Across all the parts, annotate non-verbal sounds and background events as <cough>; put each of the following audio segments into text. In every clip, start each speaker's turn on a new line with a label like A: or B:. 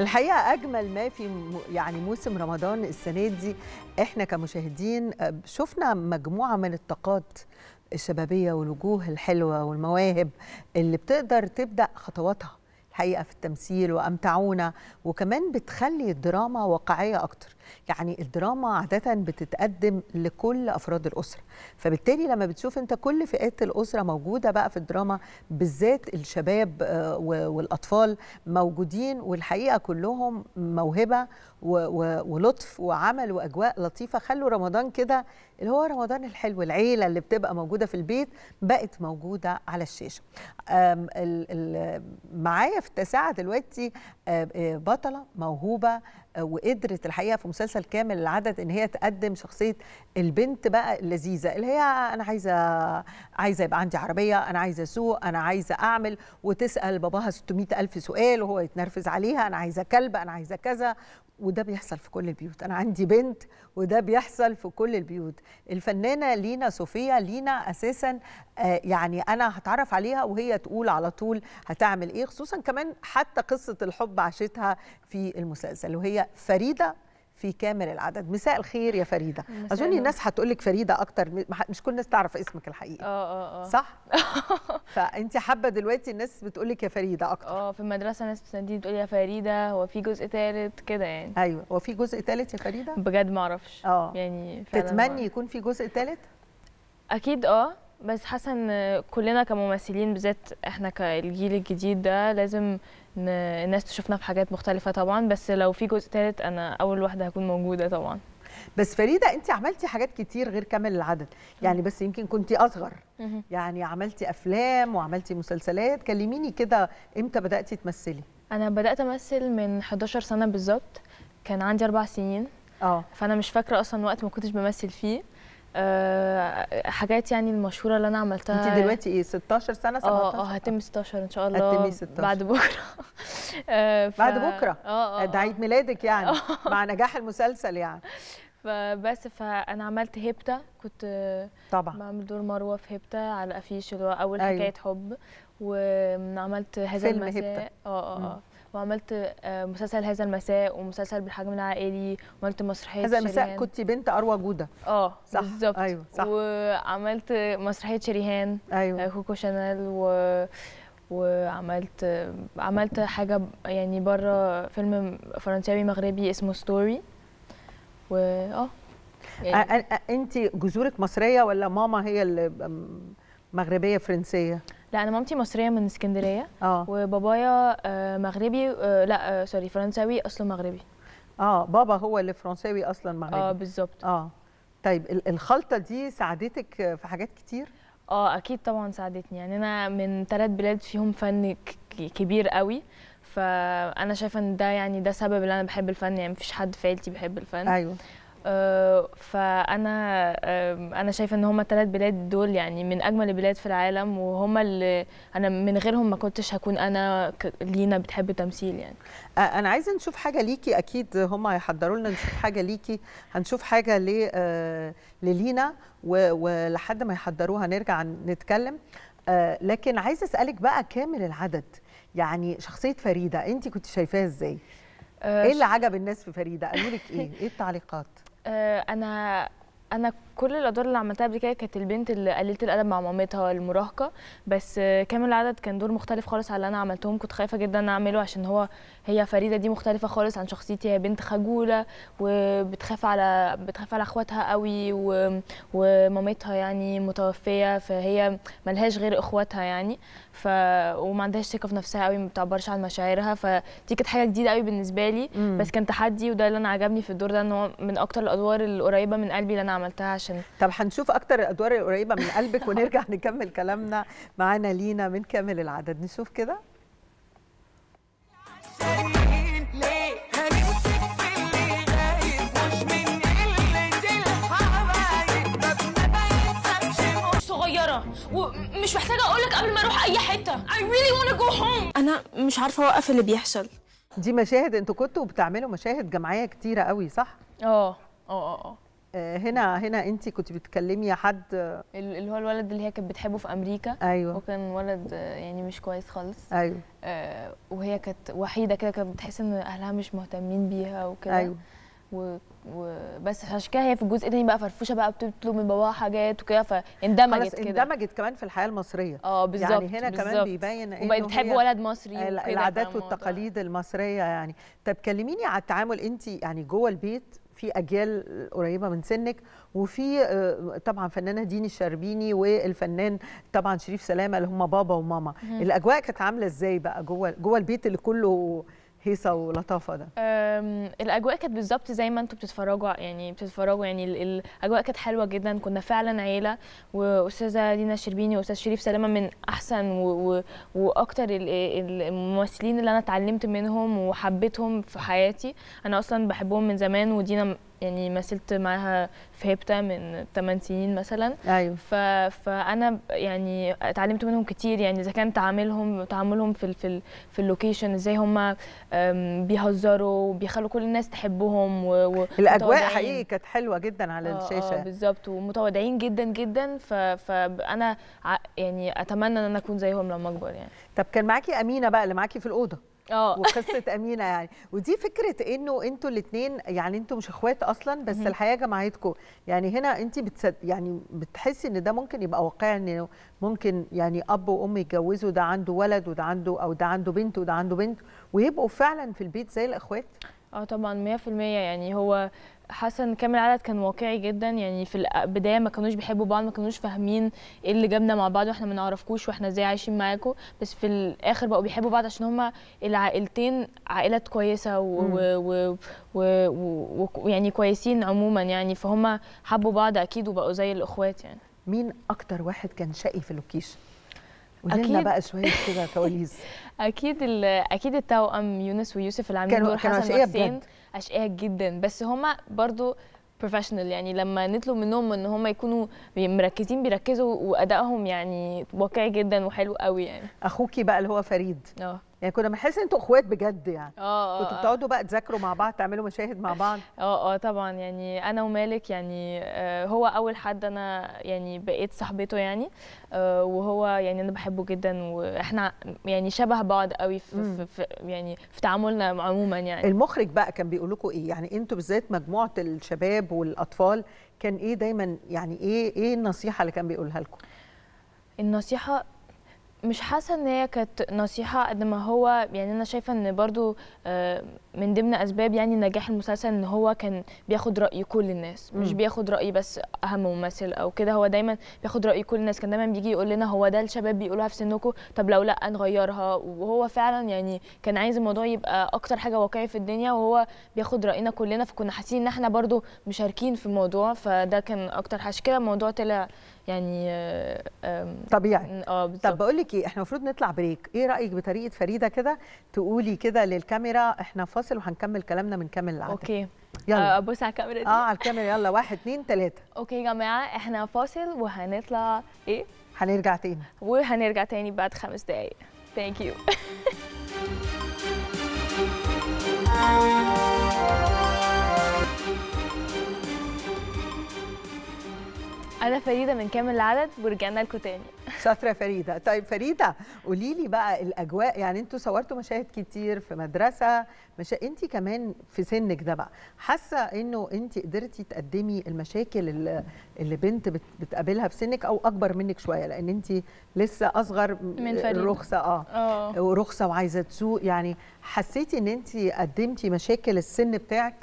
A: الحقيقه اجمل ما في يعني موسم رمضان السنه دي احنا كمشاهدين شفنا مجموعه من الطاقات الشبابيه والوجوه الحلوه والمواهب اللي بتقدر تبدا خطواتها الحقيقه في التمثيل وامتعونا وكمان بتخلي الدراما واقعيه اكتر يعني الدراما عادة بتتقدم لكل أفراد الأسرة فبالتالي لما بتشوف أنت كل فئات الأسرة موجودة بقى في الدراما بالذات الشباب آه، والأطفال موجودين والحقيقة كلهم موهبة ولطف وعمل وأجواء لطيفة خلوا رمضان كده اللي هو رمضان الحلو العيلة اللي بتبقى موجودة في البيت بقت موجودة على الشاشة معايا في التساعة دلوقتي آه، آه، بطلة موهوبة وقدرت الحقيقه في مسلسل كامل العدد ان هي تقدم شخصيه البنت بقى اللذيذه اللي هي انا عايزه عايزه يبقى عندي عربيه انا عايزه اسوق انا عايزه اعمل وتسال باباها 600 الف سؤال وهو يتنرفز عليها انا عايزه كلب انا عايزه كذا وده بيحصل في كل البيوت انا عندي بنت وده بيحصل في كل البيوت الفنانه لينا صوفيا لينا اساسا آه، يعني انا هتعرف عليها وهي تقول على طول هتعمل ايه خصوصا كمان حتى قصه الحب عاشتها في المسلسل وهي فريده في كامل العدد مساء الخير يا فريده اظن الناس هتقول لك فريده اكتر مش كل الناس تعرف اسمك الحقيقي
B: اه اه, آه. صح
A: <laughs> فانت حابه دلوقتي الناس بتقول لك يا فريده اكتر اه في المدرسه ناس بتناديني بتقول يا
B: فريده هو في جزء ثالث كده يعني ايوه هو في جزء ثالث يا فريده بجد ما اعرفش اه يعني تتمني يكون في جزء ثالث اكيد اه بس حاسه ان كلنا كممثلين بالذات احنا كالجيل الجديد ده لازم الناس تشوفنا في حاجات مختلفه طبعا بس لو في جزء ثالث انا اول واحده هكون موجوده طبعا بس
A: فريده انت عملتي حاجات كتير غير كامل العدد يعني بس يمكن كنت اصغر يعني عملتي افلام وعملتي مسلسلات كلميني كده امتى بداتي تمثلي انا بدات
B: امثل من 11 سنه بالظبط كان عندي اربع سنين اه فانا مش فاكره اصلا وقت ما كنتش بمثل فيه آه، حاجات يعني المشهوره اللي انا عملتها انت دلوقتي ايه 16 سنه 17 اه, آه، هتم 16 ان شاء الله هتم 16 بعد بكره <laughs> آه،
A: ف... بعد بكره اه اه ده عيد ميلادك يعني <laughs> مع نجاح المسلسل يعني
B: فبس فانا عملت هبته كنت طبعا بعمل دور مروه في هبته على افيش اللي هو اول أيوه. حكايه حب وعملت هذا فيلم المساء اه اه وعملت آه، مسلسل هذا المساء ومسلسل بالحجم العائلي وعملت مسرحيه هذا المساء كنت بنت اروى جوده اه صح بالظبط ايوه صح وعملت مسرحيه شريهان ايوه آه، كوكو شانيل و وعملت عملت حاجه يعني بره فيلم فرنساوي مغربي اسمه ستوري واه يعني
A: انت جذورك مصريه ولا ماما هي اللي مغربيه
B: فرنسيه لا انا مامتي مصريه من اسكندريه اه وبابايا آه، مغربي آه، لا آه، سوري فرنساوي اصله مغربي اه بابا هو اللي فرنساوي اصلا مغربي اه بالظبط اه طيب الخلطه دي ساعدتك في حاجات كتير اه اكيد طبعا ساعدتني يعني انا من ثلاث بلاد فيهم فن كبير قوي فانا شايفه ان ده يعني ده سبب اللي انا بحب الفن يعني مفيش حد في عيلتي بيحب الفن ايوه آه، فانا انا شايفه ان هما الثلاث بلاد دول يعني من اجمل البلاد في العالم وهما اللي انا من غيرهم ما كنتش هكون انا لينا بتحب تمثيل يعني
A: انا عايزه نشوف حاجه ليكي اكيد هما هيحضروا لنا نشوف حاجه ليكي هنشوف حاجه آه، للينا ولحد ما يحضروها نرجع نتكلم آه، لكن عايزه اسالك بقى كامل العدد يعني شخصيه فريده انت كنت شايفاها ازاي ايه اللي عجب الناس في فريده قالوا لك ايه ايه التعليقات
B: آه، انا انا كل الادوار اللي عملتها قبل كده كانت البنت اللي قللت الادب مع مامتها المراهقه بس كامل العدد كان دور مختلف خالص على اللي انا عملتهم كنت خايفه جدا ان اعمله عشان هو هي فريده دي مختلفه خالص عن شخصيتي هي بنت خجوله وبتخاف على بتخاف على اخواتها قوي و... ومامتها يعني متوفيه فهي ملهاش غير اخواتها يعني ف وما عندهاش ثقه في نفسها قوي ما بتعبرش عن مشاعرها فدي كانت حاجه جديده قوي بالنسبه لي بس كان تحدي وده اللي انا عجبني في الدور ده ان هو من اكتر الادوار القريبه من قلبي اللي انا عملتها عشان
A: طب هنشوف اكتر الادوار القريبه من قلبك ونرجع <laughs> نكمل كلامنا معانا لينا من كامل العدد نشوف كده
B: ومش محتاجه اقول لك قبل ما اروح اي حته I really wanna go home انا مش عارفه اوقف اللي بيحصل
A: دي مشاهد انتوا كنتوا بتعملوا مشاهد جماعيه كتيره قوي صح اه اه اه, آه. آه، هنا هنا انت كنت بتكلمي حد اللي هو الولد اللي هي كانت بتحبه في امريكا ايوه وكان
B: ولد آه، يعني مش كويس خالص ايوه آه وهي كانت وحيده كده كانت بتحس ان اهلها مش مهتمين بيها وكده ايوه و... وبس عشان كده هي في الجزء ده بقى فرفوشه بقى بتطلب من باباها حاجات وكده فاندمجت كده
A: اندمجت كمان في الحياه المصريه اه بالظبط يعني هنا بالزبط. كمان بيبين انه وبقت بتحب ولد مصري العادات والتقاليد المصريه يعني طب كلميني على التعامل انت يعني جوه البيت في اجيال قريبه من سنك وفي آه، طبعا فنانه ديني الشربيني والفنان طبعا شريف سلامه اللي هم بابا وماما الاجواء كانت عامله ازاي بقى جوه جوه البيت اللي كله هيصه ولطافه ده
B: الاجواء كانت بالظبط زي ما انتم بتتفرجوا يعني بتتفرجوا يعني الاجواء كانت حلوه جدا كنا فعلا عيله واستاذه دينا شربيني واستاذ شريف سلامه من احسن واكتر الممثلين اللي انا اتعلمت منهم وحبيتهم في حياتي انا اصلا بحبهم من زمان ودينا يعني مثلت معاها في هيبتا من 8 سنين مثلا ايوه ف... فانا يعني اتعلمت منهم كتير يعني اذا كان تعاملهم تعاملهم في ال... في, ال... في اللوكيشن ازاي هم بيهزروا وبيخلوا كل الناس تحبهم و... و... الاجواء حقيقي كانت حلوه جدا على آه, آه، الشاشه آه بالظبط ومتواضعين جدا جدا ف... فانا يعني اتمنى ان انا اكون زيهم لما اكبر يعني
A: طب كان معاكي امينه بقى اللي معاكي في الاوضه
B: اه <laughs> وقصه
A: امينه يعني ودي فكره انه انتوا الاثنين يعني انتوا مش اخوات اصلا بس الحياه جمعتكم يعني هنا انت بتصد يعني بتحسي ان ده ممكن يبقى واقعي انه ممكن يعني اب وام يتجوزوا ده عنده ولد وده عنده او ده عنده بنت وده عنده بنت ويبقوا فعلا
B: في البيت زي الاخوات اه طبعا 100% يعني هو حاسه ان كامل العدد كان واقعي جدا يعني في البدايه ما كانوش بيحبوا بعض ما كانوش فاهمين ايه اللي جابنا مع بعض واحنا ما نعرفكوش واحنا ازاي عايشين معاكم بس في الاخر بقوا بيحبوا بعض عشان هما العائلتين عائلات كويسه ويعني كويسين عموما يعني فهم حبوا بعض اكيد وبقوا زي الاخوات يعني
A: مين اكتر واحد كان شقي في لوكيش قولي لنا بقى شويه كده كواليس <laughs>
B: اكيد اكيد التوأم يونس ويوسف اللي عاملين دور حسن بجد اشقياء جدا بس هما برضو بروفيشنال يعني لما نطلب منهم ان هم يكونوا مركزين بيركزوا وادائهم يعني واقعي جدا وحلو قوي يعني
A: اخوكي بقى اللي هو فريد اه يعني كنا بنحس ان انتوا اخوات بجد يعني اه, آه، كنتوا آه. بتقعدوا بقى تذاكروا مع بعض تعملوا مشاهد مع بعض
B: اه اه طبعا يعني انا ومالك يعني آه هو اول حد انا يعني بقيت صاحبته يعني آه وهو يعني انا بحبه جدا واحنا يعني شبه بعض قوي في, في, في يعني في تعاملنا عموما يعني
A: المخرج بقى كان بيقول لكم ايه يعني انتوا بالذات مجموعه الشباب والاطفال
B: كان ايه دايما يعني ايه ايه النصيحه اللي كان بيقولها لكم النصيحه مش حاسه ان هي كانت نصيحه قد ما هو يعني انا شايفه ان برضو آه، من ضمن اسباب يعني نجاح المسلسل ان هو كان بياخد راي كل الناس مش بياخد راي بس اهم ممثل او كده هو دايما بياخد راي كل الناس كان دايما بيجي يقول لنا هو ده الشباب بيقولوها في سنكم طب لو لا نغيرها وهو فعلا يعني كان عايز الموضوع يبقى اكتر حاجه واقعي في الدنيا وهو بياخد راينا كلنا فكنا حاسين ان احنا برضو مشاركين في الموضوع فده كان اكتر حاجه كده الموضوع طلع يعني آه، طبيعي اه
A: طب بقول لك لك احنا المفروض نطلع بريك ايه رايك بطريقه فريده كده تقولي كده للكاميرا احنا فاصل وهنكمل كلامنا من كامل العدد اوكي يلا آه، ابص
B: على الكاميرا دي اه على الكاميرا
A: يلا واحد اتنين تلاته
B: اوكي يا جماعه احنا فاصل وهنطلع ايه هنرجع تاني وهنرجع تاني بعد خمس دقايق ثانك يو <laughs> انا فريده من كامل العدد ورجعنا لكم تاني
A: شاطره فريده طيب فريده قولي لي بقى الاجواء يعني انتوا صورتوا مشاهد كتير في مدرسه مش انت كمان في سنك ده بقى حاسه انه انت قدرتي تقدمي المشاكل اللي اللي بنت بتقابلها في سنك او اكبر منك شويه لان انت لسه اصغر من فريدة. الرخصه اه, آه. ورخصه وعايزه تسوق يعني حسيتي ان انت قدمتي مشاكل السن بتاعك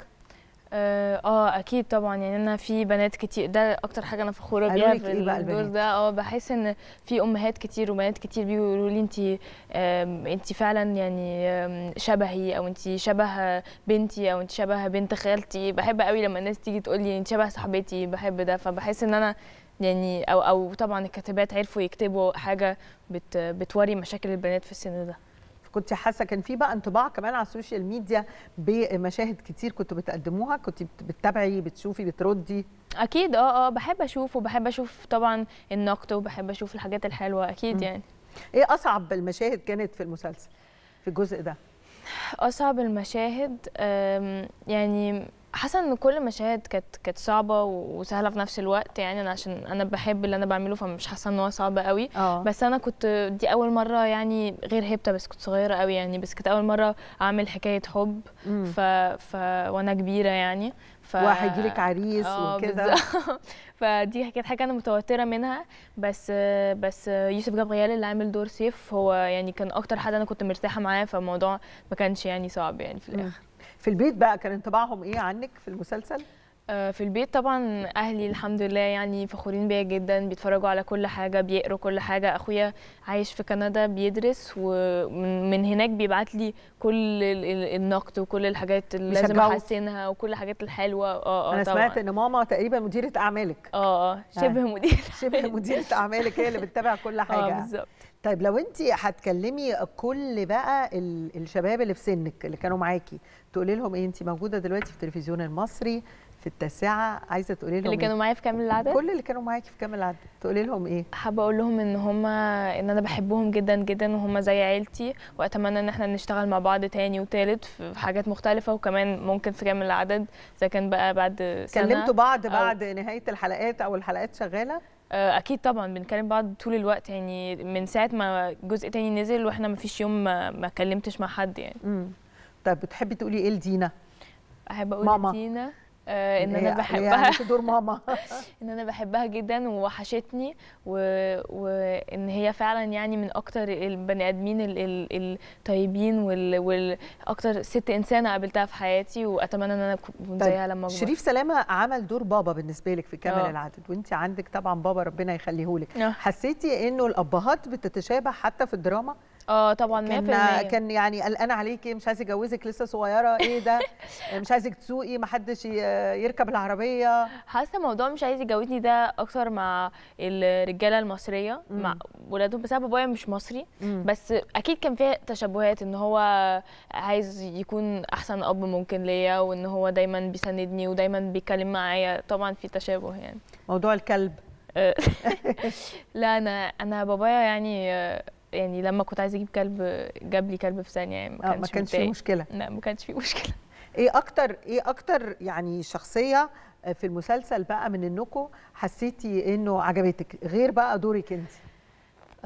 B: آه،, اه اكيد طبعا يعني انا في بنات كتير ده اكتر حاجه انا فخوره بيها في إيه الدور ده اه بحس ان في امهات كتير وبنات كتير بيقولوا لي انت انت فعلا يعني شبهي او انت شبه بنتي او انت شبه بنت خالتي بحب قوي لما الناس تيجي تقول لي انت شبه صاحبتي بحب ده فبحس ان انا يعني او او طبعا الكاتبات عرفوا يكتبوا حاجه بت بتوري مشاكل البنات في السن ده كنت حاسه كان في بقى انطباع كمان على السوشيال
A: ميديا بمشاهد كتير كنتوا بتقدموها كنت بتتابعي بتشوفي بتردي
B: اكيد اه اه بحب اشوف وبحب اشوف طبعا النقد وبحب اشوف الحاجات الحلوه اكيد يعني ايه اصعب المشاهد كانت في المسلسل في الجزء ده اصعب المشاهد يعني حاسه ان كل المشاهد كانت كانت صعبه وسهله في نفس الوقت يعني انا عشان انا بحب اللي انا بعمله فمش حاسه ان هو صعب قوي أوه. بس انا كنت دي اول مره يعني غير هبته بس كنت صغيره قوي يعني بس كانت اول مره اعمل حكايه حب ف... ف وانا كبيره يعني ف... واحد لك عريس آه، وكده <laughs> فدي كانت حاجه انا متوتره منها بس بس يوسف جبريال اللي عامل دور سيف هو يعني كان اكتر حد انا كنت مرتاحه معاه فالموضوع ما كانش يعني صعب يعني في الاخر م. في البيت بقى كان انطباعهم ايه عنك في المسلسل؟ آه، في البيت طبعا اهلي الحمد لله يعني فخورين بيا جدا بيتفرجوا على كل حاجه بيقروا كل حاجه اخويا عايش في كندا بيدرس ومن هناك بيبعت لي كل النقد وكل الحاجات اللي لازم احسنها وكل الحاجات الحلوه اه اه انا طبعاً. سمعت ان ماما تقريبا
A: مديره اعمالك اه اه شبه آه، مديره <laughs> شبه مديره اعمالك هي اللي بتتابع كل آه، حاجه اه بالظبط طيب لو انت هتكلمي كل بقى الشباب اللي في سنك اللي كانوا معاكي تقولي لهم ايه انت موجوده دلوقتي في التلفزيون المصري في التاسعه عايزه تقولي لهم اللي كانوا إيه؟
B: معايا في كامل العدد كل اللي كانوا معاكي في كامل العدد تقولي لهم ايه حابه اقول لهم ان هم ان انا بحبهم جدا جدا وهم زي عيلتي واتمنى ان احنا نشتغل مع بعض تاني وتالت في حاجات مختلفه وكمان ممكن في كامل العدد اذا كان بقى بعد سنه كلمتوا بعض بعد نهايه الحلقات او الحلقات شغاله آه، اكيد طبعا بنكلم بعض طول الوقت يعني من ساعه ما جزء تاني نزل واحنا ما فيش يوم ما كلمتش مع حد يعني م. طب
A: بتحبي تقولي ايه لدينا؟
B: احب اقول ماما. لدينا آه ان انا بحبها يعني دور ماما <laughs> ان انا بحبها جدا ووحشتني و... وان هي فعلا يعني من اكتر البني ادمين الطيبين وال... والاكتر ست انسانه قابلتها في حياتي واتمنى ان انا اكون طيب، زيها لما اكبر شريف
A: سلامه عمل دور بابا بالنسبه لك في كامل أوه. العدد وانت عندك طبعا بابا ربنا يخليه لك آه. حسيتي انه الابهات بتتشابه حتى في الدراما اه طبعا 100% كان, كان يعني قلقان عليكي مش عايزه اجوزك لسه
B: صغيره ايه ده <laughs> مش عايزك تسوقي ما حدش يركب العربيه حاسه موضوع مش عايز يجوزني ده اكتر مع الرجاله المصريه مع ولادهم بسبب ابويا مش مصري مم. بس اكيد كان فيها تشابهات ان هو عايز يكون احسن اب ممكن ليا وان هو دايما بيساندني ودايما بيتكلم معايا طبعا في تشابه يعني موضوع الكلب <laughs> لا انا انا بابايا يعني يعني لما كنت عايزه اجيب كلب جاب لي كلب في ثانيه يعني ما كانش, ما كانش في مشكله لا ما كانش في <laughs> مشكله
A: ايه اكتر ايه اكتر يعني شخصيه في المسلسل بقى من انكم حسيتي انه عجبتك غير بقى دورك انت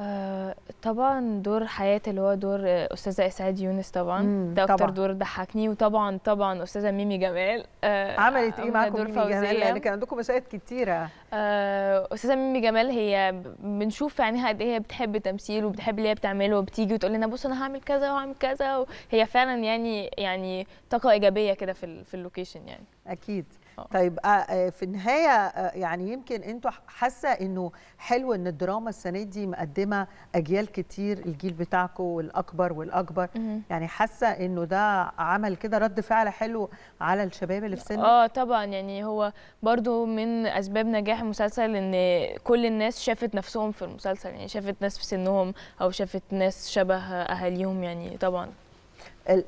B: آه، طبعا دور حياتي اللي هو دور آه، استاذه اسعاد يونس طبعا ده اكتر دور ضحكني وطبعا طبعا استاذه ميمي جمال آه عملت ايه معاكم ميمي فوزية. جمال لان كان عندكم مشاهد كتيره آه استاذه ميمي جمال هي بنشوف في عينيها قد ايه هي بتحب التمثيل وبتحب اللي هي بتعمله وبتيجي وتقول لنا بص انا هعمل كذا وهعمل كذا هي فعلا يعني يعني طاقه ايجابيه كده في في اللوكيشن يعني
A: اكيد آه. طيب آه، آه، في النهايه يعني يمكن انتوا حاسه انه حلو ان الدراما السنه دي مقدمه اجيال كتير الجيل بتاعكم والاكبر والاكبر يعني حاسه انه ده عمل كده رد فعل حلو على الشباب اللي في سنة اه
B: طبعا يعني هو برضو من اسباب نجاح المسلسل ان كل الناس شافت نفسهم في المسلسل يعني شافت ناس في سنهم او شافت ناس شبه اهاليهم يعني طبعا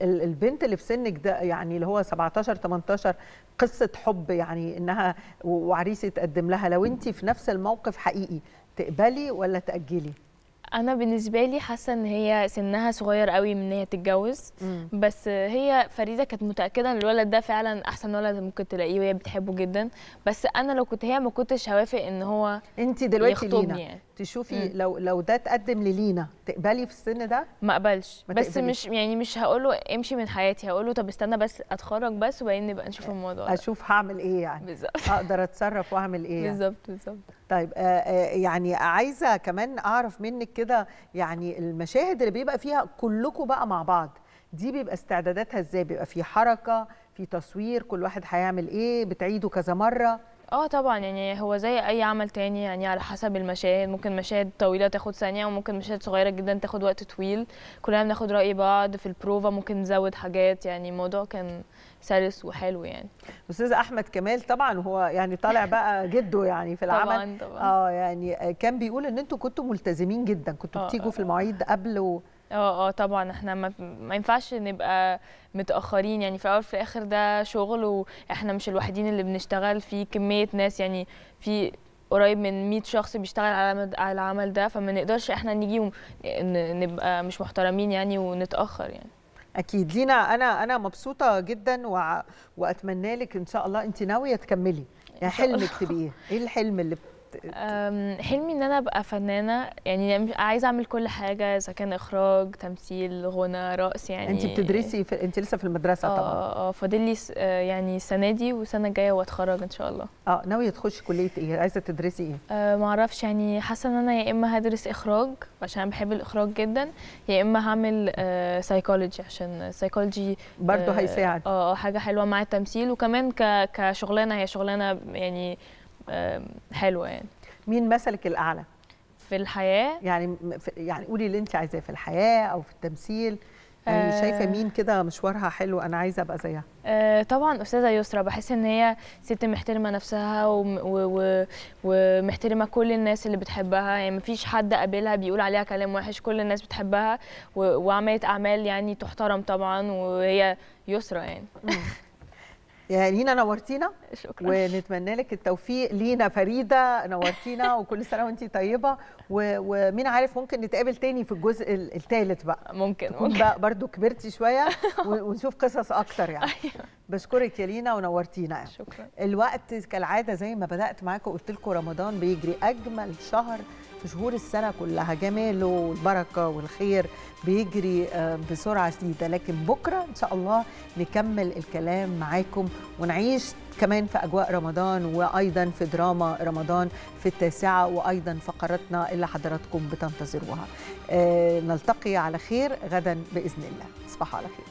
A: البنت اللي في سنك ده يعني اللي هو 17 18 قصه حب يعني انها وعريس يتقدم لها لو انت في نفس الموقف حقيقي تقبلي ولا تاجلي
B: انا بالنسبه لي حاسه ان هي سنها صغير قوي من ان هي تتجوز بس هي فريده كانت متاكده ان الولد ده فعلا احسن ولد ممكن تلاقيه وهي بتحبه جدا بس انا لو كنت هي ما كنتش هوافق ان هو انت دلوقتي لينا يعني.
A: تشوفي مم. لو لو ده اتقدم للينا تقبلي في السن ده ما اقبلش ما بس مش
B: يعني مش هقول له امشي من حياتي هقول له طب استنى بس اتخرج بس وبعدين نبقى نشوف الموضوع ده. اشوف هعمل ايه يعني بالظبط اقدر اتصرف واعمل
A: ايه يعني. بالظبط
B: بالظبط طيب
A: يعني عايزه كمان اعرف منك كده يعني المشاهد اللي بيبقى فيها كلكم بقى مع بعض دي بيبقى استعداداتها ازاي بيبقى في حركه في تصوير كل واحد هيعمل ايه بتعيده كذا مره
B: اه طبعا يعني هو زي اي عمل تاني يعني على حسب المشاهد ممكن مشاهد طويله تاخد ثانيه وممكن مشاهد صغيره جدا تاخد وقت طويل كلنا بناخد راي بعض في البروفا ممكن نزود حاجات يعني الموضوع كان سلس وحلو يعني استاذ احمد كمال طبعا هو يعني طالع بقى
A: <laughs> جده يعني في العمل طبعا طبعا اه يعني كان بيقول ان انتوا كنتوا ملتزمين جدا كنتوا آه، بتيجوا آه، في آه. المواعيد
B: قبل و... اه اه طبعا احنا ما, ما ينفعش نبقى متاخرين يعني في الاول في الاخر ده شغل واحنا مش الوحيدين اللي بنشتغل في كميه ناس يعني في قريب من 100 شخص بيشتغل على على العمل ده فما نقدرش احنا نيجي نبقى مش محترمين يعني ونتاخر يعني اكيد لينا انا انا
A: مبسوطه جدا و... واتمنى لك ان شاء الله انت ناويه تكملي يعني حلمك ايه؟ ايه الحلم اللي
B: حلمي ان انا ابقى فنانه يعني عايزه اعمل كل حاجه اذا كان اخراج تمثيل غنى رقص يعني انت بتدرسي
A: في انت لسه في المدرسه آه، طبعا اه
B: اه فاضل لي آه، يعني السنه دي والسنه الجايه واتخرج ان شاء الله اه ناويه تخشي
A: كليه ايه عايزه تدرسي ايه
B: آه ما اعرفش يعني حاسه ان انا يا اما هدرس اخراج عشان بحب الاخراج جدا يا اما هعمل آه سايكولوجي عشان السايكولوجي برضه آه، هيساعد اه حاجه حلوه مع التمثيل وكمان كشغلانه هي شغلانه يعني حلوه يعني مين مثلك الاعلى في الحياه يعني
A: يعني قولي اللي انت عايزاه في الحياه او في التمثيل يعني آه شايفه مين كده مشوارها حلو انا عايزه ابقى زيها
B: آه طبعا استاذه يسرا بحس ان هي ست محترمه نفسها ومحترمه كل الناس اللي بتحبها يعني مفيش حد قابلها بيقول عليها كلام وحش كل الناس بتحبها وعملت اعمال يعني تحترم طبعا وهي يسرا يعني <laughs>
A: يعني هنا نورتينا شكرا ونتمنى لك التوفيق لينا فريده نورتينا وكل سنه وانت طيبه ومين عارف ممكن نتقابل تاني في الجزء الثالث بقى ممكن تكون ممكن. بقى برضو كبرتي شويه <laughs> ونشوف قصص اكتر يعني <laughs> أيوة. بشكرك يا لينا ونورتينا يعني. شكرا الوقت كالعاده زي ما بدات معاكم قلت لكم رمضان بيجري اجمل شهر في شهور السنه كلها جماله والبركه والخير بيجري آه، بسرعه شديده لكن بكره ان شاء الله نكمل الكلام معاكم ونعيش كمان في أجواء رمضان وأيضا في دراما رمضان في التاسعة وأيضا فقراتنا اللي حضراتكم بتنتظروها آه، نلتقي على خير غدا بإذن الله تصبحوا على خير